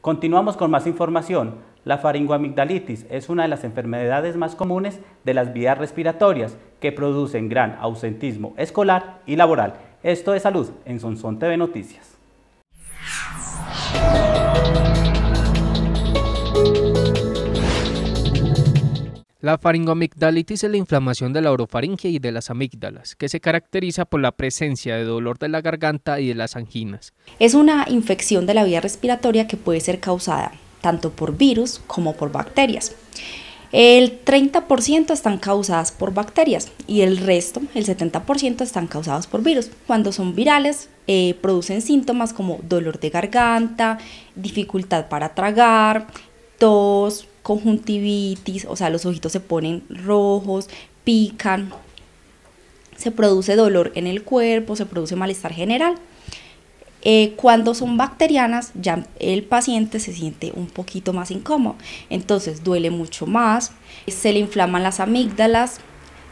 Continuamos con más información. La faringoamigdalitis es una de las enfermedades más comunes de las vías respiratorias que producen gran ausentismo escolar y laboral. Esto es Salud en Sonsón TV Noticias. La faringomigdalitis es la inflamación de la orofaringe y de las amígdalas, que se caracteriza por la presencia de dolor de la garganta y de las anginas. Es una infección de la vía respiratoria que puede ser causada tanto por virus como por bacterias. El 30% están causadas por bacterias y el resto, el 70%, están causados por virus. Cuando son virales, eh, producen síntomas como dolor de garganta, dificultad para tragar, tos, conjuntivitis, o sea, los ojitos se ponen rojos, pican, se produce dolor en el cuerpo, se produce malestar general. Eh, cuando son bacterianas, ya el paciente se siente un poquito más incómodo, entonces duele mucho más, se le inflaman las amígdalas,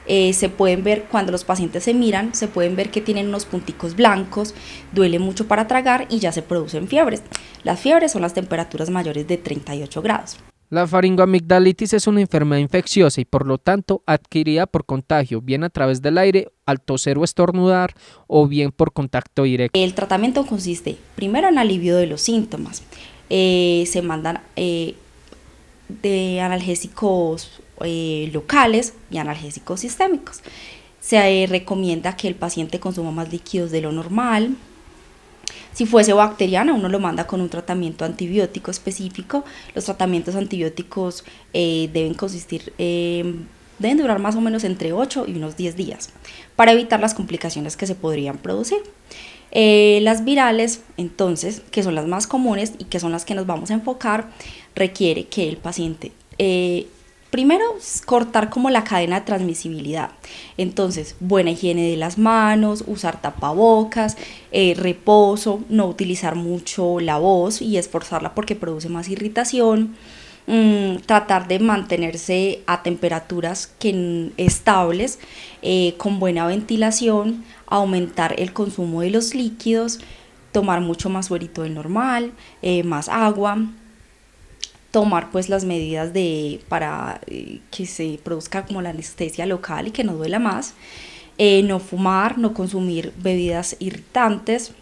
eh, se pueden ver cuando los pacientes se miran, se pueden ver que tienen unos punticos blancos, duele mucho para tragar y ya se producen fiebres. Las fiebres son las temperaturas mayores de 38 grados. La faringoamigdalitis es una enfermedad infecciosa y por lo tanto adquirida por contagio, bien a través del aire, al toser o estornudar o bien por contacto directo. El tratamiento consiste primero en alivio de los síntomas. Eh, se mandan eh, de analgésicos eh, locales y analgésicos sistémicos. Se recomienda que el paciente consuma más líquidos de lo normal, si fuese bacteriana, uno lo manda con un tratamiento antibiótico específico. Los tratamientos antibióticos eh, deben consistir, eh, deben durar más o menos entre 8 y unos 10 días para evitar las complicaciones que se podrían producir. Eh, las virales, entonces, que son las más comunes y que son las que nos vamos a enfocar, requiere que el paciente primero, cortar como la cadena de transmisibilidad. Entonces, buena higiene de las manos, usar tapabocas, eh, reposo, no utilizar mucho la voz y esforzarla porque produce más irritación. Mm, tratar de mantenerse a temperaturas que, estables, eh, con buena ventilación, aumentar el consumo de los líquidos, tomar mucho más suerito del normal, eh, más agua, tomar pues las medidas de, para eh, que se produzca como la anestesia local y que no duela más, eh, no fumar, no consumir bebidas irritantes.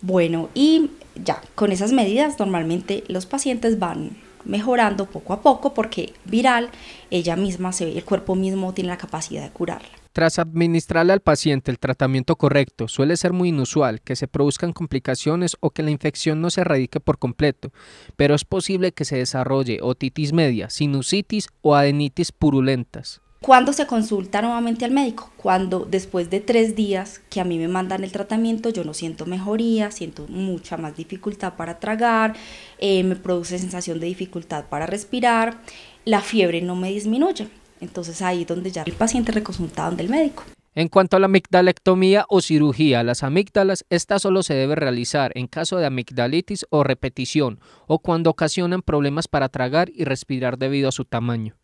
Bueno, y ya, con esas medidas normalmente los pacientes van mejorando poco a poco porque viral ella misma, el cuerpo mismo tiene la capacidad de curarla. Tras administrarle al paciente el tratamiento correcto, suele ser muy inusual que se produzcan complicaciones o que la infección no se erradique por completo, pero es posible que se desarrolle otitis media, sinusitis o adenitis purulentas. ¿Cuándo se consulta nuevamente al médico? Cuando después de tres días que a mí me mandan el tratamiento, yo no siento mejoría, siento mucha más dificultad para tragar, eh, me produce sensación de dificultad para respirar, la fiebre no me disminuye. Entonces ahí es donde ya el paciente reconsulta donde médico. En cuanto a la amigdalectomía o cirugía, las amígdalas, esta solo se debe realizar en caso de amigdalitis o repetición o cuando ocasionan problemas para tragar y respirar debido a su tamaño.